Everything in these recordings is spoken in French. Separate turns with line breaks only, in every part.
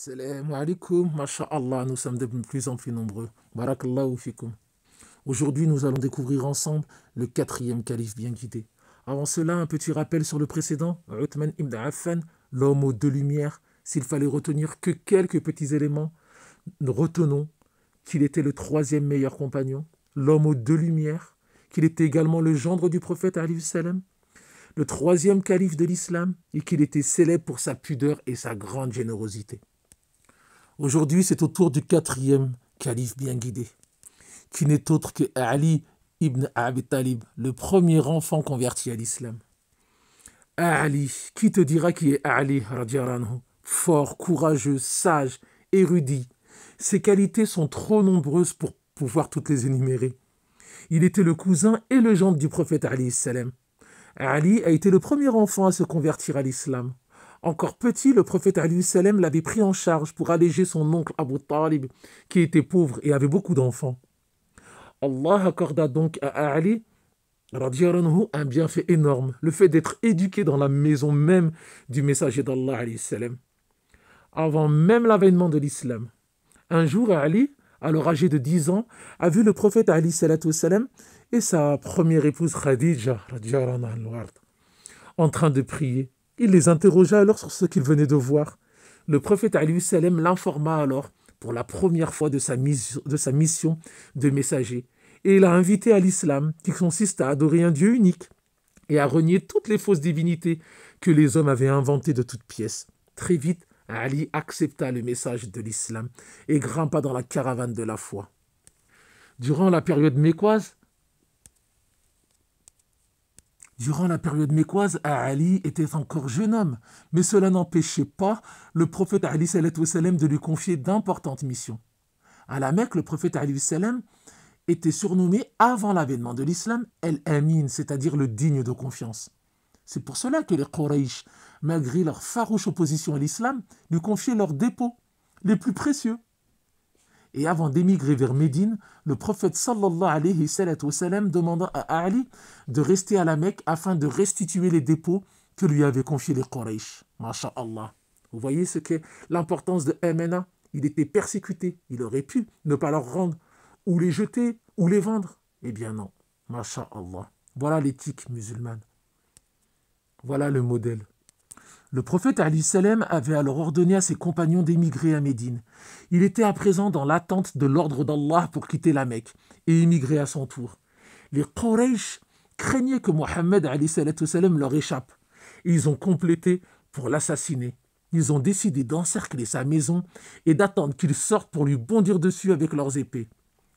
Salam alaikum, masha'Allah, nous sommes de plus en plus nombreux. Barakallahu fikum. Aujourd'hui, nous allons découvrir ensemble le quatrième calife bien guidé. Avant cela, un petit rappel sur le précédent, Uthman ibn Affan, l'homme aux deux lumières. S'il fallait retenir que quelques petits éléments, nous retenons qu'il était le troisième meilleur compagnon, l'homme aux deux lumières, qu'il était également le gendre du prophète, salam, le troisième calife de l'islam, et qu'il était célèbre pour sa pudeur et sa grande générosité. Aujourd'hui, c'est au tour du quatrième calife bien guidé, qui n'est autre que Ali ibn Abi Talib, le premier enfant converti à l'islam. Ali, qui te dira qui est Ali Fort, courageux, sage, érudit. Ses qualités sont trop nombreuses pour pouvoir toutes les énumérer. Il était le cousin et le gendre du prophète Ali. Ali a été le premier enfant à se convertir à l'islam. Encore petit, le prophète Ali Salem l'avait pris en charge pour alléger son oncle Abu Talib, qui était pauvre et avait beaucoup d'enfants. Allah accorda donc à Ali un bienfait énorme, le fait d'être éduqué dans la maison même du messager d'Allah avant même l'avènement de l'islam. Un jour, Ali, alors âgé de 10 ans, a vu le prophète Ali et sa première épouse Khadija en train de prier. Il les interrogea alors sur ce qu'ils venaient de voir. Le prophète Ali salam l'informa alors pour la première fois de sa, mission, de messager. Et il a invité à l'islam, qui consiste à adorer un Dieu unique et à renier toutes les fausses divinités que les hommes avaient inventées de toutes pièces. Très vite, Ali accepta le message de l'islam et grimpa dans la caravane de la foi. Durant la période mécoise, Durant la période mécoise, Ali était encore jeune homme, mais cela n'empêchait pas le prophète Ali de lui confier d'importantes missions. À la Mecque, le prophète Ali était surnommé avant l'avènement de l'islam El Amin, c'est-à-dire le digne de confiance. C'est pour cela que les Quraysh, malgré leur farouche opposition à l'islam, lui confiaient leurs dépôts les plus précieux. Et avant d'émigrer vers Médine, le prophète sallallahu alayhi wa demanda à Ali de rester à la Mecque afin de restituer les dépôts que lui avaient confiés les Quraysh. Masha'Allah. Vous voyez ce qu'est l'importance de MNA Il était persécuté. Il aurait pu ne pas leur rendre, ou les jeter, ou les vendre. Eh bien non. Masha'Allah. Voilà l'éthique musulmane. Voilà le modèle. Le prophète Ali avait alors ordonné à ses compagnons d'émigrer à Médine. Il était à présent dans l'attente de l'ordre d'Allah pour quitter la Mecque et émigrer à son tour. Les Quraysh craignaient que Mohammed Ali leur échappe ils ont complété pour l'assassiner. Ils ont décidé d'encercler sa maison et d'attendre qu'il sorte pour lui bondir dessus avec leurs épées.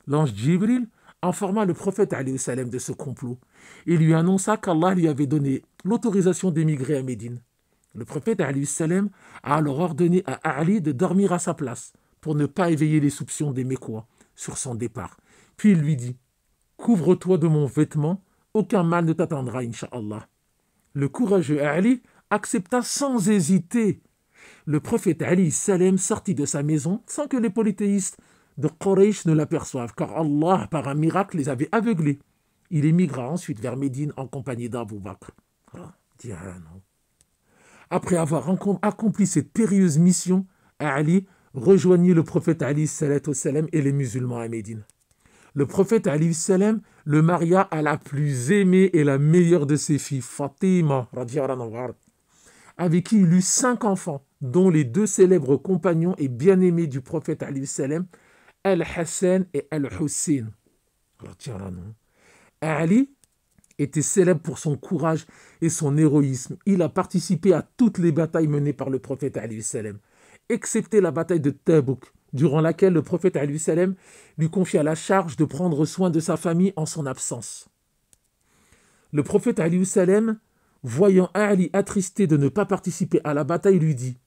L'ange Jibril informa le prophète Ali de ce complot et lui annonça qu'Allah lui avait donné l'autorisation d'émigrer à Médine. Le prophète salem a alors ordonné à Ali de dormir à sa place pour ne pas éveiller les soupçons des Mécois sur son départ. Puis il lui dit Couvre-toi de mon vêtement, aucun mal ne t'attendra, inshallah Le courageux Ali accepta sans hésiter. Le prophète Ali Salem sortit de sa maison sans que les polythéistes de Quraysh ne l'aperçoivent, car Allah, par un miracle, les avait aveuglés. Il émigra ensuite vers Médine en compagnie d'Abu Bakr. Ah, après avoir accompli cette périlleuse mission, Ali rejoignit le prophète Ali et les musulmans à Médine. Le prophète Ali le maria à la plus aimée et la meilleure de ses filles, Fatima, avec qui il eut cinq enfants, dont les deux célèbres compagnons et bien-aimés du prophète Ali Al-Hassan et Al-Hussein. Ali était célèbre pour son courage et son héroïsme. Il a participé à toutes les batailles menées par le prophète salem, excepté la bataille de Tabuk, durant laquelle le prophète salem lui confia la charge de prendre soin de sa famille en son absence. Le prophète salem, voyant Ali attristé de ne pas participer à la bataille, lui dit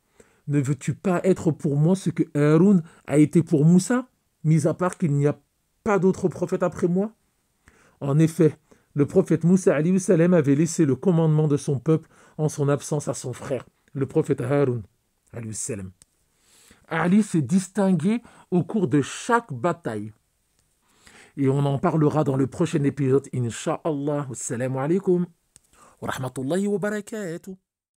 Ne veux-tu pas être pour moi ce que Haroun a été pour Moussa, mis à part qu'il n'y a pas d'autre prophète après moi En effet, le prophète Moussa salam avait laissé le commandement de son peuple en son absence à son frère, le prophète Haroun Ali s'est distingué au cours de chaque bataille. Et on en parlera dans le prochain épisode, InshaAllah. Assalamu alaikum wa rahmatullahi wa barakatuh.